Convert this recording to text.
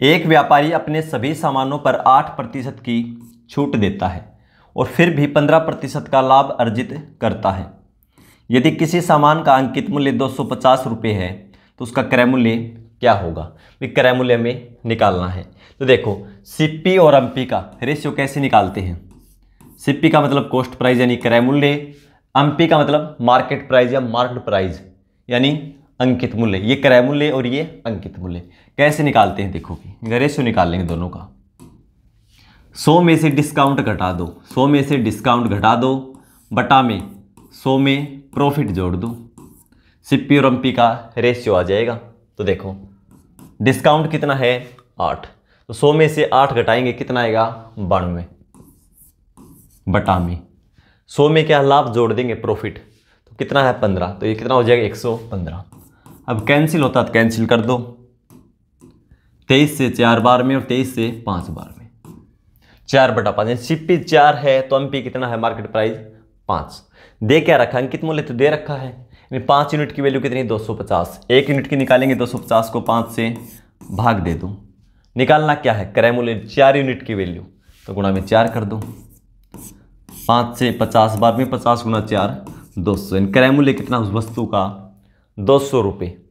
एक व्यापारी अपने सभी सामानों पर आठ प्रतिशत की छूट देता है और फिर भी पंद्रह प्रतिशत का लाभ अर्जित करता है यदि किसी सामान का अंकित मूल्य दो सौ पचास रुपये है तो उसका क्रय मूल्य क्या होगा क्रय मूल्य में निकालना है तो देखो सीपी और अम्पी का रेशियो कैसे निकालते हैं सीपी का मतलब कॉस्ट प्राइस यानी क्रय मूल्य अम्पी का मतलब मार्केट प्राइस या मार्केट प्राइस यानी अंकित मूल्य ये क्रय मूल्य और ये अंकित मूल्य कैसे निकालते हैं देखो कि गरेशो निकाल लेंगे दोनों का सौ में से डिस्काउंट घटा दो सौ में से डिस्काउंट घटा दो बटा में सौ में प्रॉफिट जोड़ दो सिप्पी और एम्पी का रेशियो आ जाएगा तो देखो डिस्काउंट कितना है आठ तो सौ में से आठ घटाएंगे कितना आएगा बानवे बटा में सौ में क्या लाभ जोड़ देंगे प्रॉफिट तो कितना है पंद्रह तो ये कितना हो जाएगा एक सौ पंद्रह अब कैंसिल होता तो कैंसिल कर दो तेईस से चार बार में और तेईस से पाँच बार में चार बटा पाँच सी पी चार है तो एम पी कितना है मार्केट प्राइस पाँच दे क्या रखा है अंकित मूल्य तो दे रखा है यानी पाँच यूनिट की वैल्यू कितनी दो सौ पचास एक यूनिट की निकालेंगे दो सौ पचास को पाँच से भाग दे दो निकालना क्या है क्रय मूल्य चार यूनिट की वैल्यू तो गुणा में चार कर दो पाँच से पचास बार में पचास गुना चार दो सौ क्रय मूल्य कितना उस वस्तु का दो सौ रुपये